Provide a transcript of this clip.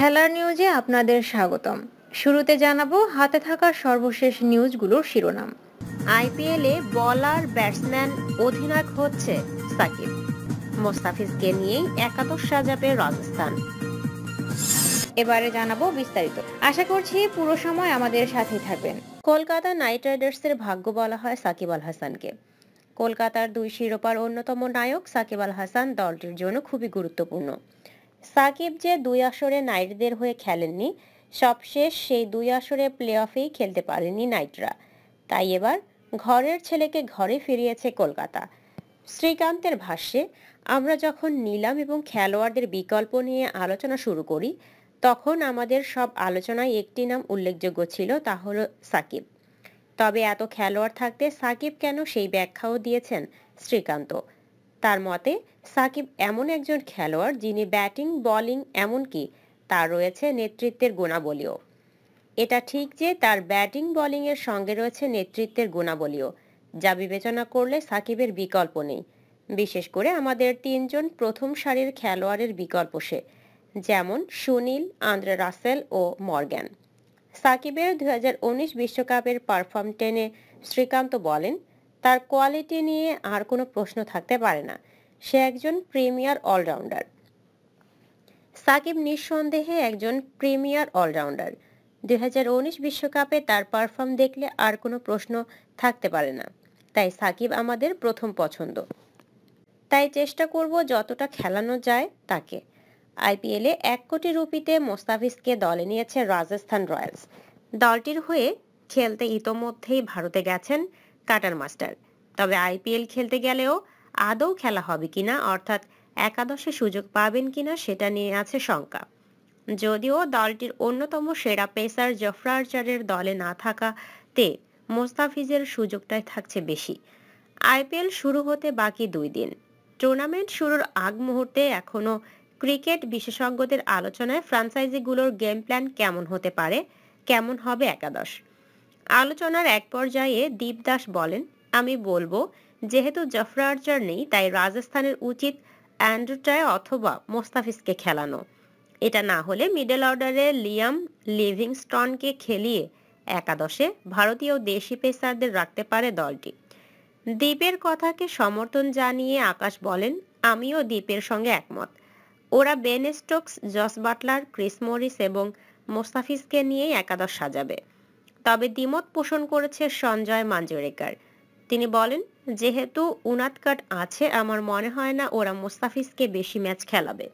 খেলার নিউজে আপনাদের স্বাগতম শুরুতে জানাবো হাতে থাকা সর্বশেষ নিউজগুলোর শিরোনাম আইপিএলে বলার ব্যাটসম্যান অধিনায়ক হচ্ছে সাকিব মোস্তাফিজকে নিয়েই একাদশ সাজাবে রাজস্থান এবারে জানাবো বিস্তারিত আশা করছি পুরো সময় আমাদের সাথেই থাকবেন কলকাতা নাইট রাইডার্সের ভাগ্য বলা হয় সাকিব আল হাসানকে কলকাতার দুই শিরোপার অন্যতম নায়ক সাকিব আল হাসান দলটির জন্য খুবই গুরুত্বপূর্ণ সাকিব যে দুই আসরে নাইটদের হয়ে খেলেননি সবশেষ সেই দুই আসরে প্লে অফেই খেলতে পারেনি নাইটরা তাই এবার ঘরের ছেলেকে ঘরে ফিরিয়েছে কলকাতা শ্রীকান্তের ভাষ্যে আমরা যখন নিলাম এবং খেলোয়াড়দের বিকল্প নিয়ে আলোচনা শুরু করি তখন আমাদের সব আলোচনায় একটি নাম উল্লেখযোগ্য ছিল তা হল সাকিব তবে এত খেলোয়াড় থাকতে সাকিব কেন সেই ব্যাখ্যাও দিয়েছেন শ্রীকান্ত তার মতে সাকিব এমন একজন খেলোয়াড় যিনি ব্যাটিং বলিং এমনকি তার রয়েছে নেতৃত্বের গুণাবলীও এটা ঠিক যে তার ব্যাটিং বলিংয়ের সঙ্গে রয়েছে নেতৃত্বের গুণাবলীও যা বিবেচনা করলে সাকিবের বিকল্প নেই বিশেষ করে আমাদের তিনজন প্রথম সারির খেলোয়াড়ের বিকল্প সে যেমন সুনীল আন্দ্রে রাসেল ও মর্গ্যান সাকিবের দু বিশ্বকাপের পারফর্ম টেনে শ্রীকান্ত বলেন তার কোয়ালিটি নিয়ে আর কোনো প্রশ্ন থাকতে পারে না সে একজন প্রিমিয়ার অলরাউন্ডার সাকিব নিঃসন্দেহে একজন প্রিমিয়ার অলরাউন্ডার দুই বিশ্বকাপে তার পারফর্ম দেখলে আর কোনো প্রশ্ন থাকতে পারে না তাই সাকিব আমাদের প্রথম পছন্দ তাই চেষ্টা করব যতটা খেলানো যায় তাকে আইপিএলে এক কোটি রুপিতে মোস্তাফিজকে দলে নিয়েছে রাজস্থান রয়্যালস দলটির হয়ে খেলতে ইতোমধ্যেই ভারতে গেছেন কাটার মাস্টার তবে আইপিএল খেলতে গেলেও আদৌ খেলা হবে কিনা অর্থাৎ একাদশে সুযোগ পাবেন কিনা সেটা নিয়ে আছে শঙ্কা যদিও দলটির অন্যতম সেরা পেসার জফরারচারের দলে না থাকাতে মোস্তাফিজের সুযোগটাই থাকছে বেশি আইপিএল শুরু হতে বাকি দুই দিন টুর্নামেন্ট শুরুর আগ মুহূর্তে এখনও ক্রিকেট বিশেষজ্ঞদের আলোচনায় ফ্রাঞ্চাইজিগুলোর গেম প্ল্যান কেমন হতে পারে কেমন হবে একাদশ আলোচনার এক পর্যায়ে দীপদাস বলেন আমি বলবো যেহেতু জফরা আর্চার নেই তাই রাজস্থানের উচিত অ্যান্ড্রুটায় অথবা মোস্তাফিজকে খেলানো এটা না হলে মিডল অর্ডারে লিয়াম লিভিংস্টনকে খেলিয়ে একাদশে ভারতীয় দেশি পেসারদের রাখতে পারে দলটি দ্বীপের কথাকে সমর্থন জানিয়ে আকাশ বলেন আমিও দ্বীপের সঙ্গে একমত ওরা Ben Stokes Jos Buttler Chris Morris এবং মোস্তাফিজকে নিয়েই একাদশ সাজাবে তবে দ্বিমত পোষণ করেছে সঞ্জয় মাঞ্জরেকার তিনি বলেন যেহেতু উনাদকাট আছে আমার মনে হয় না ওরা মোস্তাফিজকে বেশি ম্যাচ খেলাবে